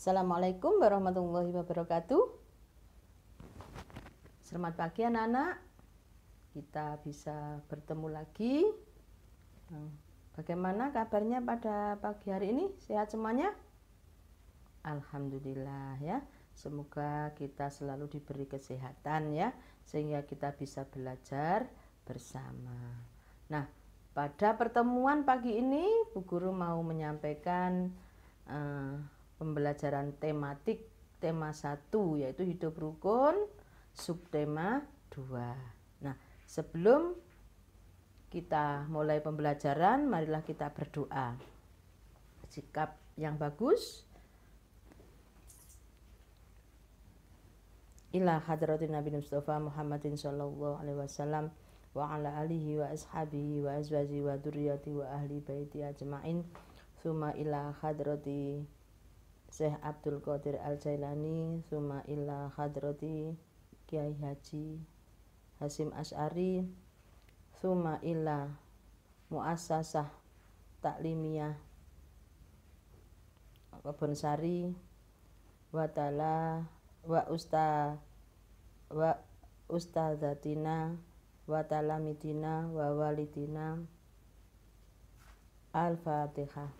Assalamualaikum warahmatullahi wabarakatuh. Selamat pagi anak-anak. Kita bisa bertemu lagi. Hmm, bagaimana kabarnya pada pagi hari ini? Sehat semuanya? Alhamdulillah ya. Semoga kita selalu diberi kesehatan ya sehingga kita bisa belajar bersama. Nah, pada pertemuan pagi ini Bu Guru mau menyampaikan eh, pembelajaran tematik tema 1 yaitu hidup rukun subtema 2. Nah, sebelum kita mulai pembelajaran, marilah kita berdoa. Sikap yang bagus. Ila hadratin Nabi Mustafa Muhammadin sallallahu alaihi wasallam wa ala alihi wa ashabihi wa azwaji wa dzurriyyati wa ahli baiti ajmain. Suma ila hadratin Syekh Abdul Qadir Al Jailani, Illa Hadrati, Kiai Haji Hasim Suma Illa Muassasah Taklimiyah Sari, Watala wa usta wa ustazatina wa talamitina wa walidina Al-Fatihah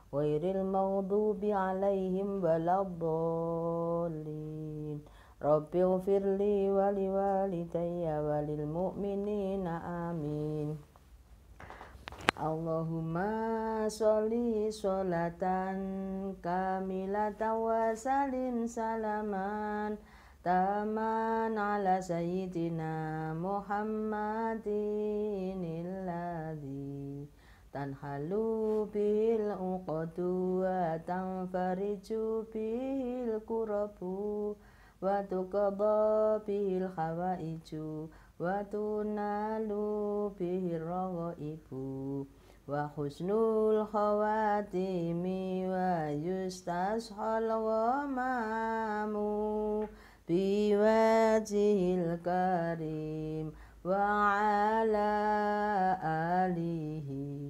غير المغضوب عليهم ولا الضالين رب اغفر لي ولوالدي وللمؤمنين آمين Allahumma sholli sholatan kamilatan wa salim salaman taman ala sayyidina Muhammadin wa تنحل khawaiju wa tunalu به الكرب وتقضى به الحوائج وتنال wa الرغائب وحسن الخواتم Bi الغمام karim wa ala alihi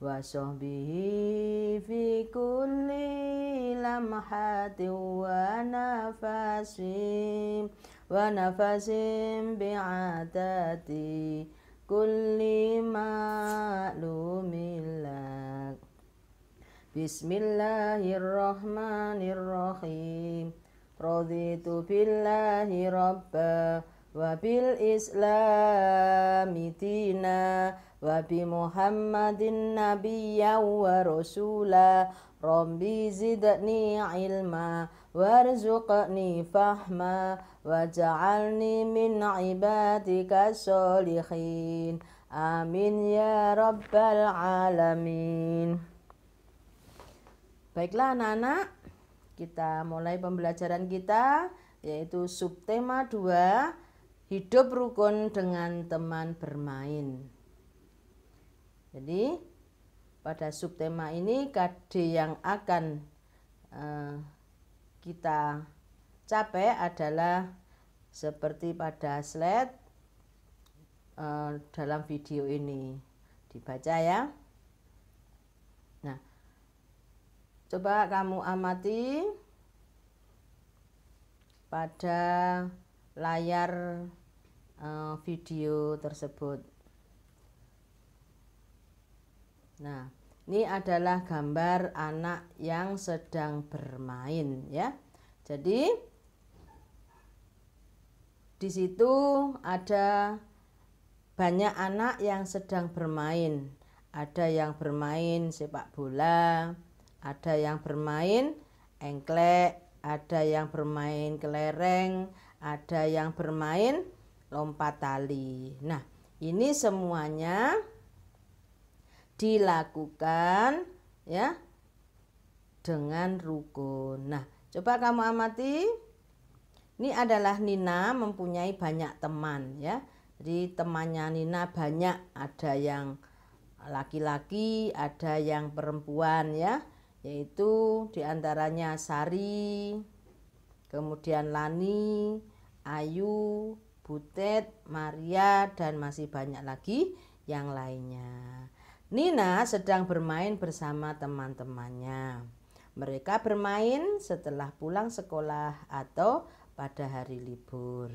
وصحبه في كل لمحة ونفس ونفس بعتاتي كل معلوم لك بسم الله الرحمن الرحيم رضيت بالله ربا وبالإسلام دينا وبمحمد نبيا ورسولا ربي زدني علما وارزقني فهما واجعلني من عبادك الصالحين آمين يا رب العالمين Baiklah anak-anak, kita mulai pembelajaran kita yaitu subtema 2 hidup rukun dengan teman bermain. Jadi pada subtema ini KD yang akan eh, kita capai adalah seperti pada slide eh, dalam video ini dibaca ya. Nah, coba kamu amati pada layar eh, video tersebut. Nah, ini adalah gambar anak yang sedang bermain ya. Jadi di situ ada banyak anak yang sedang bermain. Ada yang bermain sepak bola, ada yang bermain engklek, ada yang bermain kelereng, ada yang bermain lompat tali. Nah, ini semuanya dilakukan ya dengan rukun. Nah, coba kamu amati. Ini adalah Nina mempunyai banyak teman ya. Jadi temannya Nina banyak, ada yang laki-laki, ada yang perempuan ya, yaitu diantaranya Sari, kemudian Lani, Ayu, Butet, Maria, dan masih banyak lagi yang lainnya. Nina sedang bermain bersama teman-temannya. Mereka bermain setelah pulang sekolah atau pada hari libur.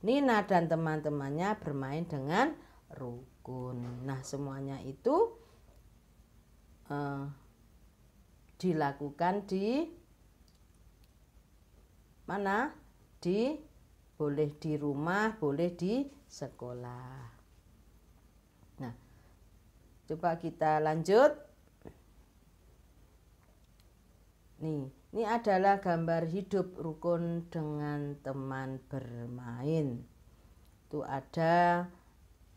Nina dan teman-temannya bermain dengan rukun. Nah, semuanya itu eh, dilakukan di mana? Di boleh di rumah, boleh di sekolah. Coba kita lanjut. Nih, ini adalah gambar hidup rukun dengan teman bermain. Itu ada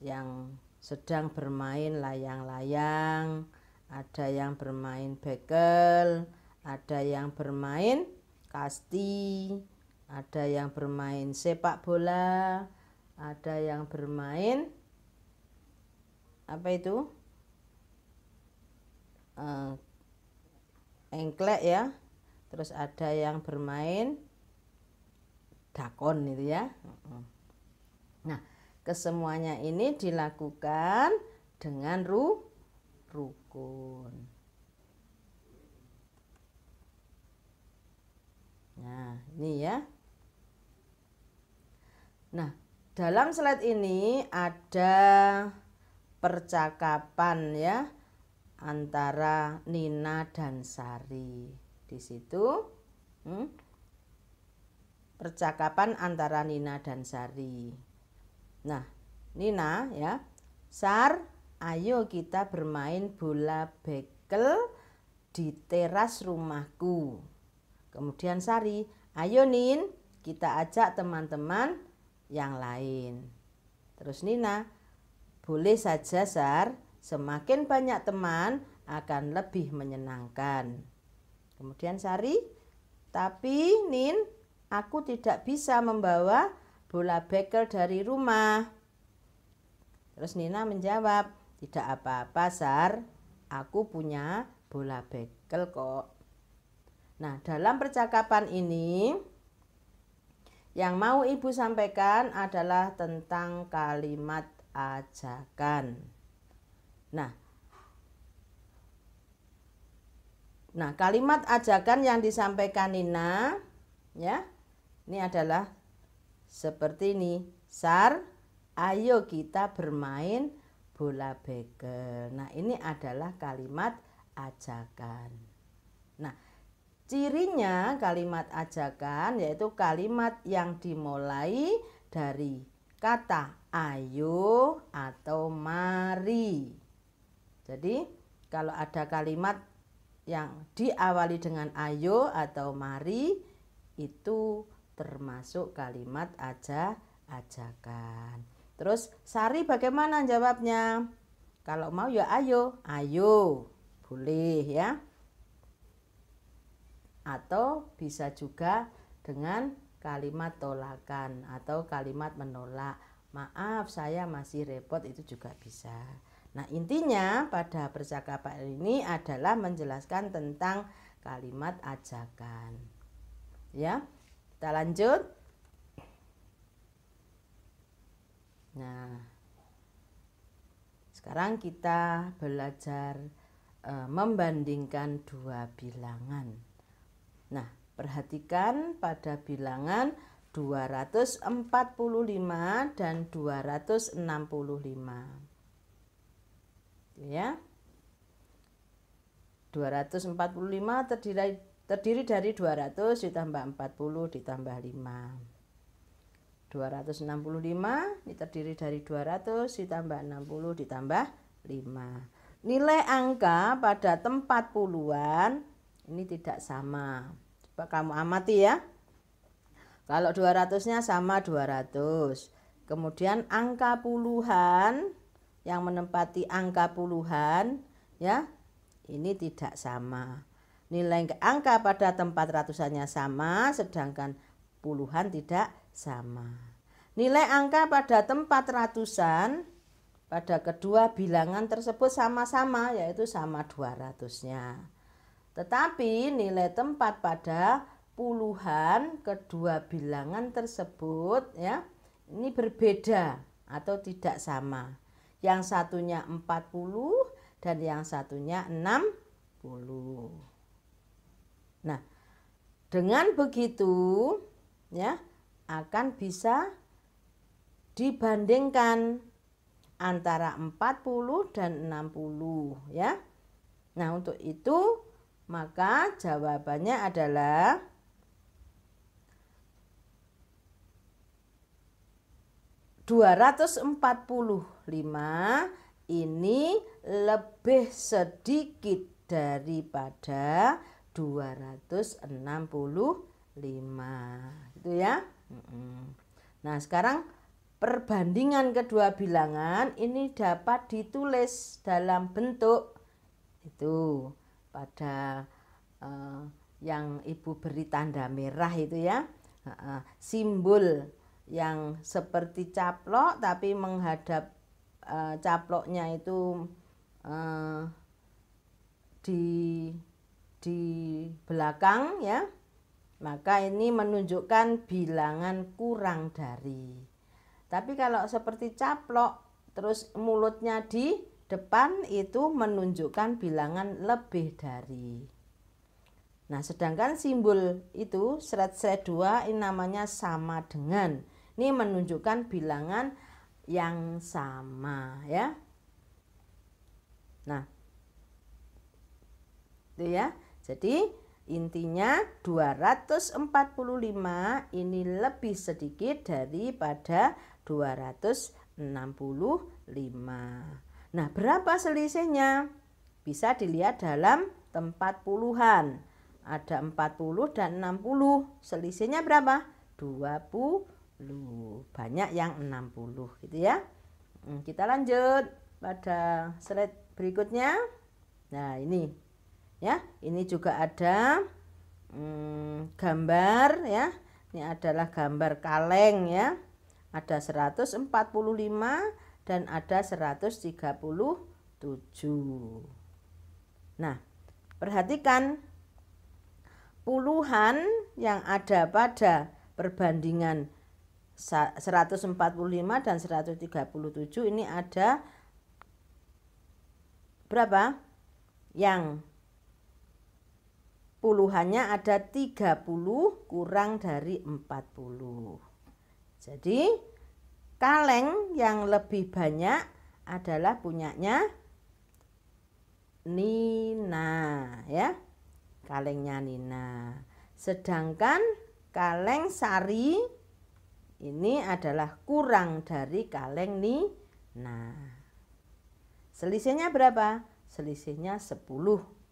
yang sedang bermain layang-layang, ada yang bermain bekel, ada yang bermain kasti, ada yang bermain sepak bola, ada yang bermain apa itu? uh, engklek ya terus ada yang bermain dakon itu ya nah kesemuanya ini dilakukan dengan ru rukun nah ini ya nah dalam slide ini ada percakapan ya antara Nina dan Sari. Di situ hmm, percakapan antara Nina dan Sari. Nah, Nina ya, Sar, ayo kita bermain bola bekel di teras rumahku. Kemudian Sari, ayo Nin, kita ajak teman-teman yang lain. Terus Nina, boleh saja Sar, Semakin banyak teman akan lebih menyenangkan. Kemudian Sari, tapi Nin, aku tidak bisa membawa bola bekel dari rumah. Terus Nina menjawab, tidak apa-apa Sar, aku punya bola bekel kok. Nah, dalam percakapan ini, yang mau ibu sampaikan adalah tentang kalimat ajakan. Nah, Nah, kalimat ajakan yang disampaikan Nina ya. Ini adalah seperti ini. Sar, ayo kita bermain bola bekel. Nah, ini adalah kalimat ajakan. Nah, cirinya kalimat ajakan yaitu kalimat yang dimulai dari kata ayo atau mari. Jadi kalau ada kalimat yang diawali dengan ayo atau mari itu termasuk kalimat aja ajakan. Terus Sari bagaimana jawabnya? Kalau mau ya ayo, ayo. Boleh ya. Atau bisa juga dengan kalimat tolakan atau kalimat menolak. Maaf, saya masih repot itu juga bisa. Nah, intinya pada percakapan ini adalah menjelaskan tentang kalimat ajakan. Ya. Kita lanjut. Nah, sekarang kita belajar e, membandingkan dua bilangan. Nah, perhatikan pada bilangan 245 dan 265 ya 245 terdiri terdiri dari 200 ditambah 40 ditambah 5 265 ini terdiri dari 200 ditambah 60 ditambah 5 nilai angka pada tempat puluhan ini tidak sama coba kamu amati ya kalau 200 nya sama 200 kemudian angka puluhan yang menempati angka puluhan ya ini tidak sama. Nilai angka pada tempat ratusannya sama sedangkan puluhan tidak sama. Nilai angka pada tempat ratusan pada kedua bilangan tersebut sama-sama yaitu sama 200-nya. Tetapi nilai tempat pada puluhan kedua bilangan tersebut ya ini berbeda atau tidak sama yang satunya 40 dan yang satunya 60. Nah, dengan begitu ya akan bisa dibandingkan antara 40 dan 60 ya. Nah, untuk itu maka jawabannya adalah 245 ini lebih sedikit daripada 265 gitu ya Nah sekarang perbandingan kedua bilangan ini dapat ditulis dalam bentuk itu pada eh, yang ibu beri tanda merah itu ya simbol yang seperti caplok tapi menghadap e, caploknya itu e, di di belakang ya maka ini menunjukkan bilangan kurang dari tapi kalau seperti caplok terus mulutnya di depan itu menunjukkan bilangan lebih dari Nah, sedangkan simbol itu seret-seret dua ini namanya sama dengan. Ini menunjukkan bilangan yang sama ya. Nah, itu ya. Jadi intinya 245 ini lebih sedikit daripada 265. Nah, berapa selisihnya? Bisa dilihat dalam tempat puluhan. Ada 40 dan 60. Selisihnya berapa? 20 banyak yang 60 gitu ya. Hmm, kita lanjut pada slide berikutnya. Nah, ini. Ya, ini juga ada hmm, gambar ya. Ini adalah gambar kaleng ya. Ada 145 dan ada 137. Nah, perhatikan puluhan yang ada pada perbandingan 145 dan 137 ini ada berapa? Yang puluhannya ada 30 kurang dari 40. Jadi kaleng yang lebih banyak adalah punyanya Nina ya. Kalengnya Nina. Sedangkan kaleng sari ini adalah kurang dari kaleng nih. Nah, selisihnya berapa? Selisihnya 10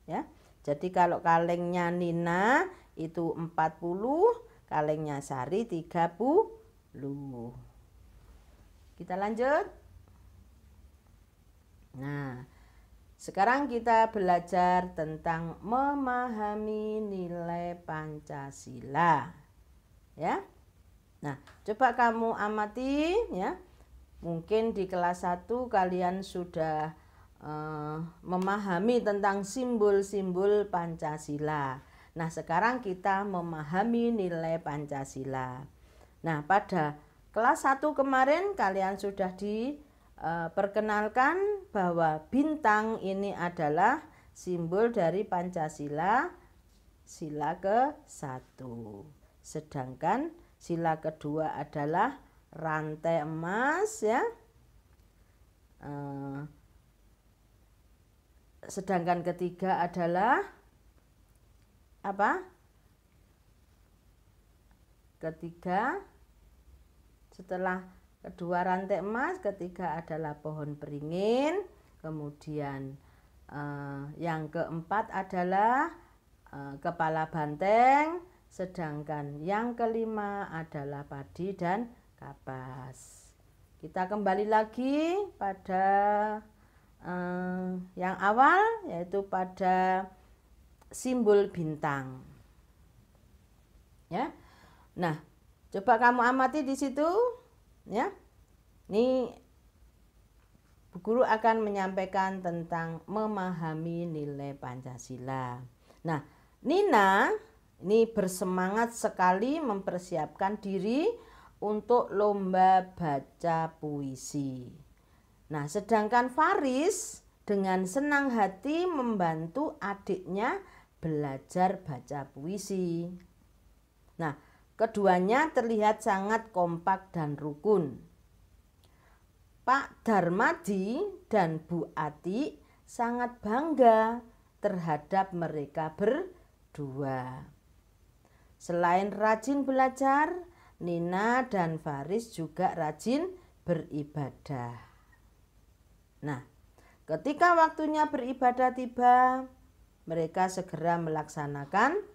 ya. Jadi kalau kalengnya Nina itu 40, kalengnya Sari 30. Kita lanjut. Nah, sekarang kita belajar tentang memahami nilai Pancasila. Ya. Nah, coba kamu amati ya. Mungkin di kelas 1 kalian sudah uh, memahami tentang simbol-simbol Pancasila. Nah, sekarang kita memahami nilai Pancasila. Nah, pada kelas 1 kemarin kalian sudah diperkenalkan eh, uh, bahwa bintang ini adalah simbol dari Pancasila sila ke satu Sedangkan Sila kedua adalah rantai emas ya. Eh, sedangkan ketiga adalah apa? Ketiga setelah kedua rantai emas, ketiga adalah pohon beringin, kemudian eh, yang keempat adalah eh, kepala banteng, Sedangkan yang kelima adalah padi dan kapas. Kita kembali lagi pada eh, yang awal yaitu pada simbol bintang. Ya. Nah, coba kamu amati di situ ya. Ini Bu Guru akan menyampaikan tentang memahami nilai Pancasila. Nah, Nina ini bersemangat sekali mempersiapkan diri untuk lomba baca puisi. Nah, sedangkan Faris dengan senang hati membantu adiknya belajar baca puisi. Nah, keduanya terlihat sangat kompak dan rukun. Pak Darmadi dan Bu Ati sangat bangga terhadap mereka berdua. Selain rajin belajar, Nina dan Faris juga rajin beribadah. Nah, ketika waktunya beribadah tiba, mereka segera melaksanakan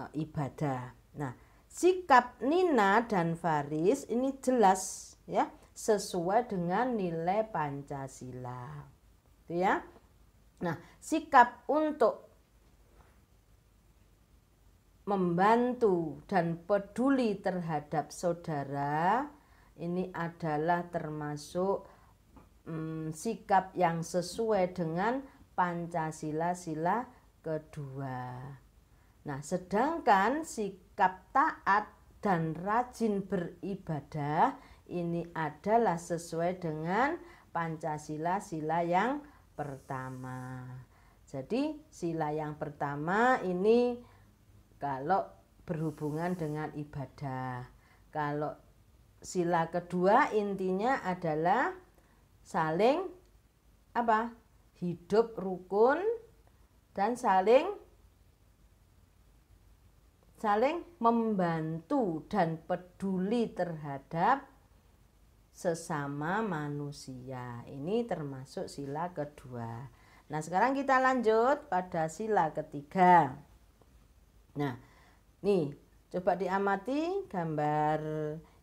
uh, ibadah. Nah, sikap Nina dan Faris ini jelas ya, sesuai dengan nilai Pancasila. ya. Nah, sikap untuk membantu dan peduli terhadap saudara ini adalah termasuk hmm, sikap yang sesuai dengan Pancasila sila kedua. Nah, sedangkan sikap taat dan rajin beribadah ini adalah sesuai dengan Pancasila sila yang pertama. Jadi, sila yang pertama ini kalau berhubungan dengan ibadah. Kalau sila kedua intinya adalah saling apa? hidup rukun dan saling saling membantu dan peduli terhadap sesama manusia. Ini termasuk sila kedua. Nah, sekarang kita lanjut pada sila ketiga. Nah, nih coba diamati gambar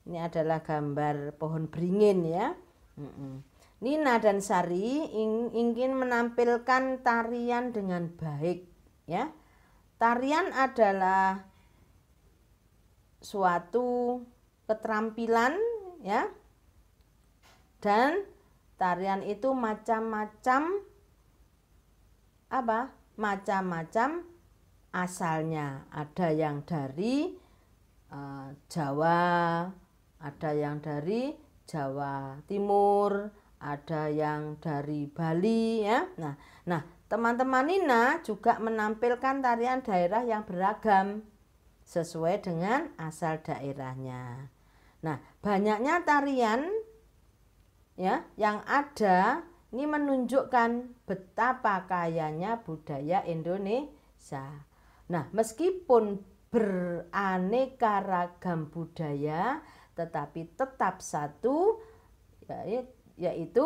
ini adalah gambar pohon beringin ya. Nina dan Sari ingin menampilkan tarian dengan baik ya. Tarian adalah suatu keterampilan ya. Dan tarian itu macam-macam apa? Macam-macam asalnya. Ada yang dari uh, Jawa, ada yang dari Jawa Timur, ada yang dari Bali ya. Nah, nah teman-teman Nina juga menampilkan tarian daerah yang beragam sesuai dengan asal daerahnya. Nah, banyaknya tarian ya yang ada ini menunjukkan betapa kayanya budaya Indonesia. Nah, meskipun beraneka ragam budaya, tetapi tetap satu ya, ya, yaitu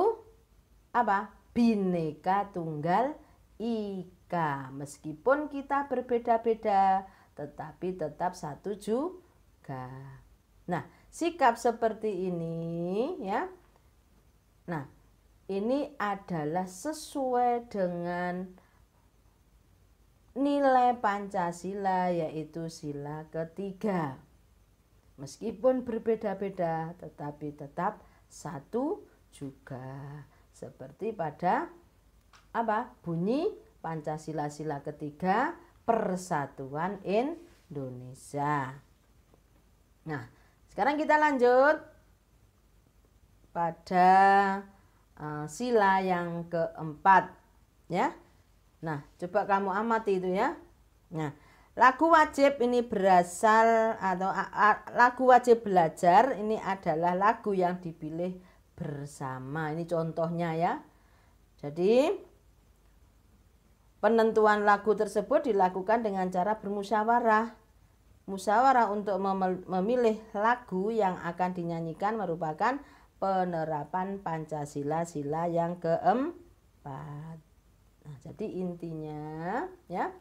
apa? Bineka Tunggal Ika. Meskipun kita berbeda-beda, tetapi tetap satu juga. Nah, sikap seperti ini ya. Nah, ini adalah sesuai dengan nilai Pancasila yaitu sila ketiga. Meskipun berbeda-beda tetapi tetap satu juga. Seperti pada apa? Bunyi Pancasila sila ketiga persatuan Indonesia. Nah, sekarang kita lanjut pada uh, sila yang keempat ya Nah, coba kamu amati itu ya. Nah, lagu wajib ini berasal atau a, a, lagu wajib belajar ini adalah lagu yang dipilih bersama. Ini contohnya ya. Jadi penentuan lagu tersebut dilakukan dengan cara bermusyawarah. Musyawarah untuk memilih lagu yang akan dinyanyikan merupakan penerapan Pancasila sila yang keempat. Nah, jadi intinya ya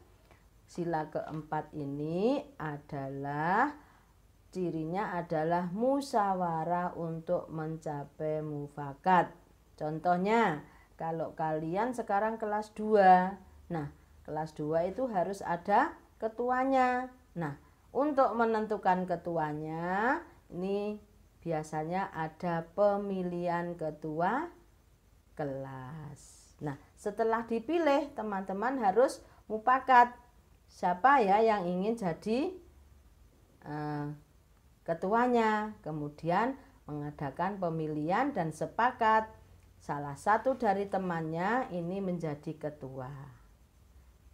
sila keempat ini adalah cirinya adalah musyawarah untuk mencapai mufakat. Contohnya, kalau kalian sekarang kelas 2. Nah, kelas 2 itu harus ada ketuanya. Nah, untuk menentukan ketuanya, ini biasanya ada pemilihan ketua kelas. Setelah dipilih, teman-teman harus mupakat siapa ya yang ingin jadi eh, ketuanya. Kemudian mengadakan pemilihan dan sepakat salah satu dari temannya ini menjadi ketua.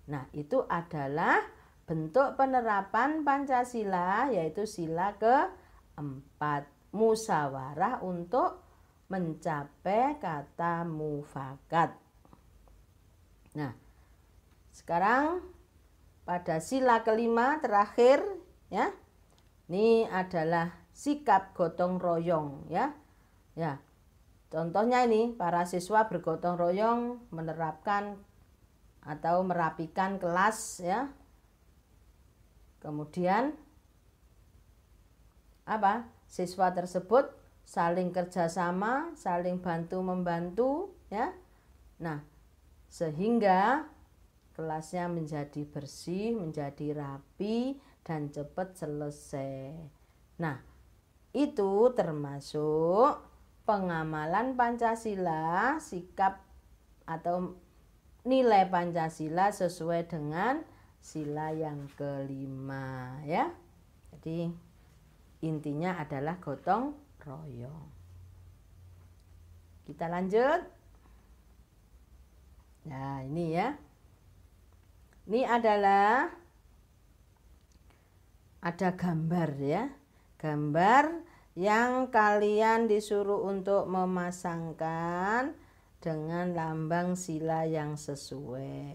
Nah, itu adalah bentuk penerapan Pancasila yaitu sila keempat musyawarah untuk mencapai kata mufakat. Nah, sekarang pada sila kelima terakhir ya. Ini adalah sikap gotong royong ya. Ya. Contohnya ini para siswa bergotong royong menerapkan atau merapikan kelas ya. Kemudian apa? Siswa tersebut saling kerjasama, saling bantu membantu ya. Nah, sehingga kelasnya menjadi bersih, menjadi rapi dan cepat selesai. Nah, itu termasuk pengamalan Pancasila, sikap atau nilai Pancasila sesuai dengan sila yang kelima ya. Jadi intinya adalah gotong royong. Kita lanjut. Nah, ini ya. Ini adalah ada gambar ya. Gambar yang kalian disuruh untuk memasangkan dengan lambang sila yang sesuai.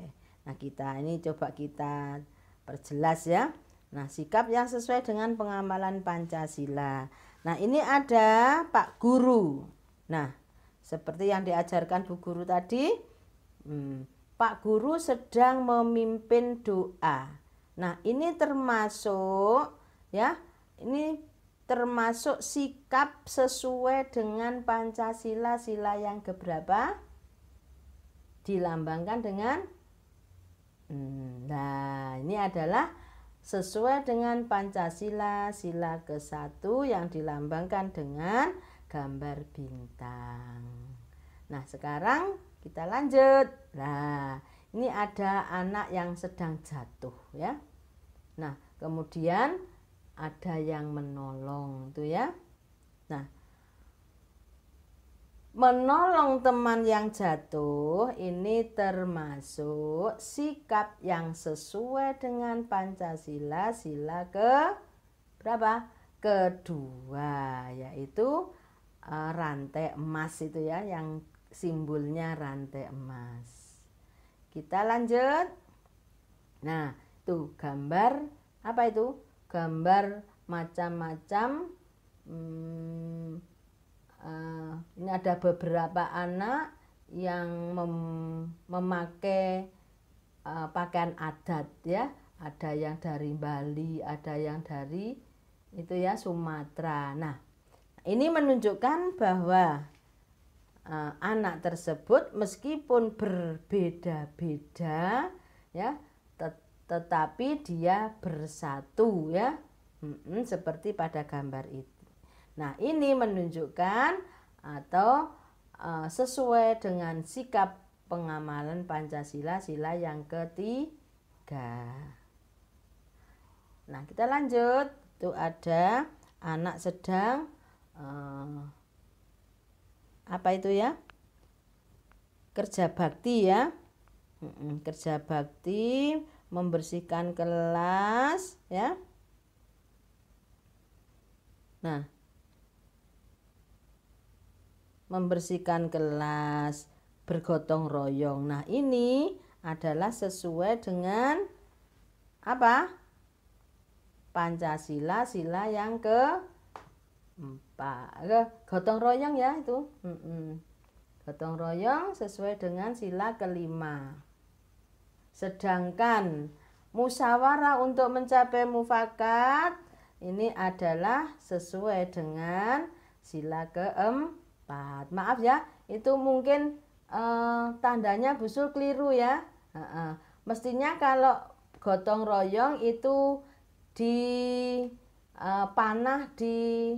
Nah, kita ini coba kita perjelas ya. Nah, sikap yang sesuai dengan pengamalan Pancasila. Nah, ini ada Pak Guru. Nah, seperti yang diajarkan Bu Guru tadi, Pak Guru sedang memimpin doa. Nah, ini termasuk ya, ini termasuk sikap sesuai dengan Pancasila sila yang keberapa? Dilambangkan dengan hmm, Nah, ini adalah sesuai dengan Pancasila sila ke-1 yang dilambangkan dengan gambar bintang. Nah, sekarang kita lanjut. Nah, ini ada anak yang sedang jatuh ya. Nah, kemudian ada yang menolong itu ya. Nah, menolong teman yang jatuh ini termasuk sikap yang sesuai dengan Pancasila sila ke berapa? Kedua yaitu eh, rantai emas itu ya yang simbolnya rantai emas. Kita lanjut. Nah, tuh gambar apa itu? Gambar macam-macam. Hmm, uh, ini ada beberapa anak yang mem memakai uh, pakaian adat ya. Ada yang dari Bali, ada yang dari itu ya Sumatera. Nah, ini menunjukkan bahwa uh, anak tersebut meskipun berbeda-beda ya tet tetapi dia bersatu ya hmm -hmm, seperti pada gambar itu. Nah ini menunjukkan atau uh, sesuai dengan sikap pengamalan Pancasila sila yang ketiga. Nah kita lanjut itu ada anak sedang uh, apa itu ya kerja bakti ya kerja bakti membersihkan kelas ya nah membersihkan kelas bergotong royong nah ini adalah sesuai dengan apa Pancasila sila yang ke empat gotong royong ya itu mm -mm. gotong royong sesuai dengan sila kelima sedangkan musyawarah untuk mencapai mufakat ini adalah sesuai dengan sila keempat maaf ya itu mungkin uh, tandanya busul keliru ya uh-uh. mestinya kalau gotong royong itu di eh, panah di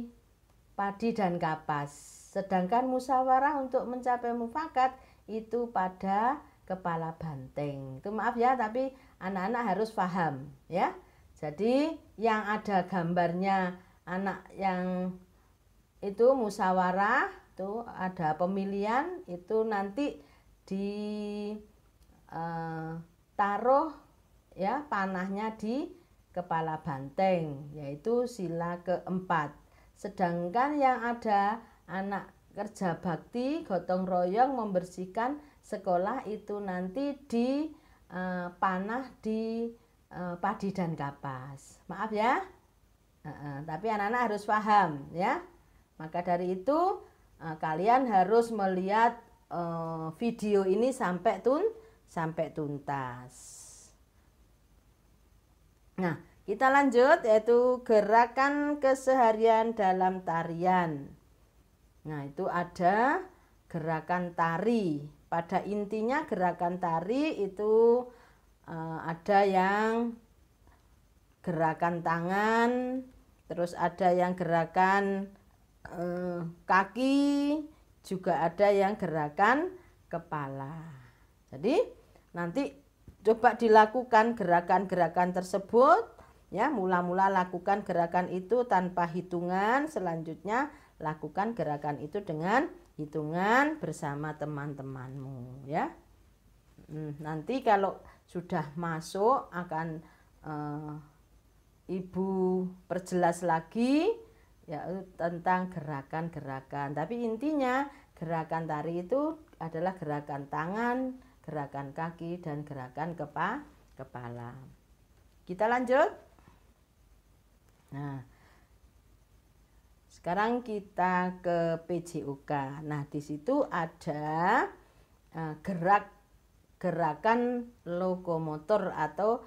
padi dan kapas. Sedangkan musyawarah untuk mencapai mufakat itu pada kepala banteng. Itu maaf ya, tapi anak-anak harus paham ya. Jadi yang ada gambarnya anak yang itu musyawarah itu ada pemilihan itu nanti di eh, taruh ya panahnya di kepala banteng yaitu sila keempat Sedangkan yang ada anak kerja bakti gotong royong membersihkan sekolah itu nanti di uh, panah di uh, padi dan kapas. Maaf ya. Uh, uh, tapi anak-anak harus paham ya. Maka dari itu uh, kalian harus melihat uh, video ini sampai tun sampai tuntas. Nah, kita lanjut yaitu gerakan keseharian dalam tarian. Nah, itu ada gerakan tari. Pada intinya gerakan tari itu uh, ada yang gerakan tangan, terus ada yang gerakan uh, kaki, juga ada yang gerakan kepala. Jadi nanti coba dilakukan gerakan-gerakan tersebut Ya, mula-mula lakukan gerakan itu tanpa hitungan, selanjutnya lakukan gerakan itu dengan hitungan bersama teman-temanmu, ya. Hmm, nanti kalau sudah masuk akan uh, ibu perjelas lagi ya tentang gerakan-gerakan. Tapi intinya gerakan tari itu adalah gerakan tangan, gerakan kaki dan gerakan kepa kepala. Kita lanjut. Nah, sekarang kita ke PJOK. Nah, di situ ada eh, gerak gerakan lokomotor atau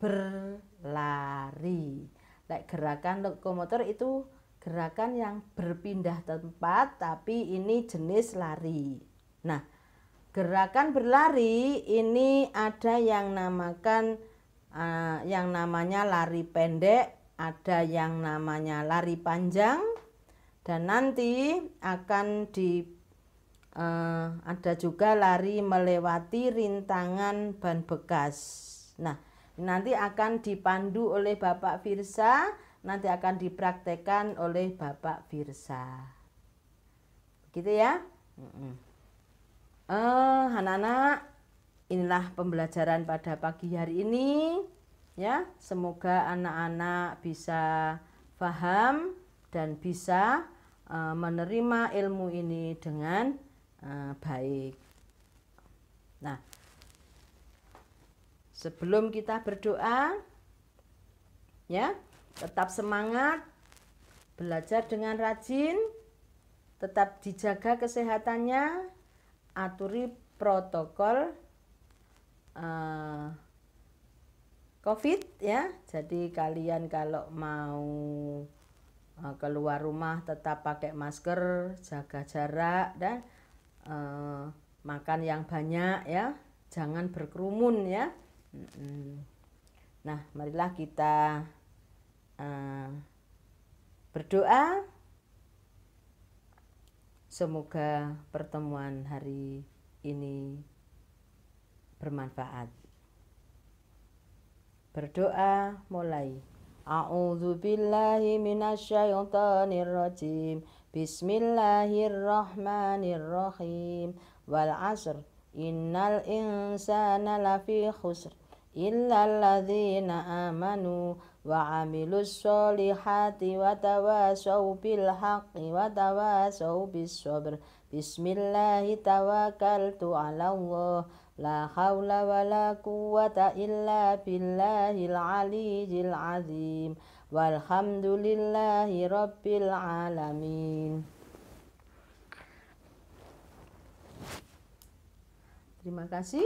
berlari. Like gerakan lokomotor itu gerakan yang berpindah tempat tapi ini jenis lari. Nah, gerakan berlari ini ada yang namakan uh, yang namanya lari pendek, ada yang namanya lari panjang dan nanti akan di eh, ada juga lari melewati rintangan ban bekas. Nah, nanti akan dipandu oleh Bapak Firsa, nanti akan dipraktekkan oleh Bapak Firsa. Gitu ya? Eh, anak-anak, inilah pembelajaran pada pagi hari ini. Ya, semoga anak-anak bisa paham dan bisa uh, menerima ilmu ini dengan uh, baik. Nah, sebelum kita berdoa ya, tetap semangat, belajar dengan rajin, tetap dijaga kesehatannya, aturi protokol uh, COVID ya. Jadi kalian kalau mau eh, keluar rumah tetap pakai masker, jaga jarak dan uh, makan yang banyak ya. Jangan berkerumun ya. Nah, marilah kita uh, berdoa. Semoga pertemuan hari ini bermanfaat. Berdoa mulai. A'udzu billahi minasyaitonir rajim. Bismillahirrahmanirrahim. Wal 'asr. Innal insana lafi khusr. Illa alladhina amanu wa 'amilus solihati wa tawasaw bil haqqi wa tawasaw bis sabr. Bismillahirrahmanirrahim. Tawakkaltu 'ala Allah. La haula wa la quwata illa العلي العظيم azim Walhamdulillahi rabbil alamin Terima kasih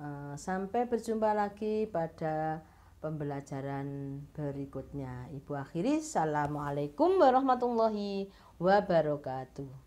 eh, Sampai berjumpa lagi pada pembelajaran berikutnya Ibu akhiri Assalamualaikum warahmatullahi wabarakatuh